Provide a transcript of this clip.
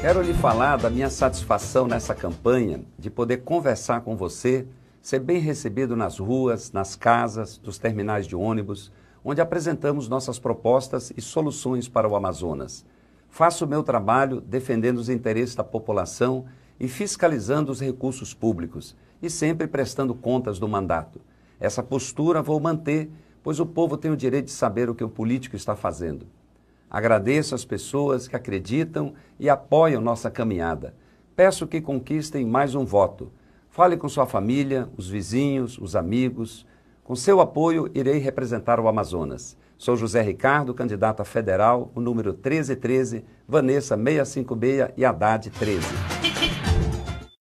Quero lhe falar da minha satisfação nessa campanha de poder conversar com você, ser bem recebido nas ruas, nas casas, nos terminais de ônibus, onde apresentamos nossas propostas e soluções para o Amazonas. Faço o meu trabalho defendendo os interesses da população e fiscalizando os recursos públicos e sempre prestando contas do mandato. Essa postura vou manter, pois o povo tem o direito de saber o que o político está fazendo. Agradeço as pessoas que acreditam e apoiam nossa caminhada. Peço que conquistem mais um voto. Fale com sua família, os vizinhos, os amigos. Com seu apoio, irei representar o Amazonas. Sou José Ricardo, candidata federal, o número 1313, Vanessa 656 e Haddad 13.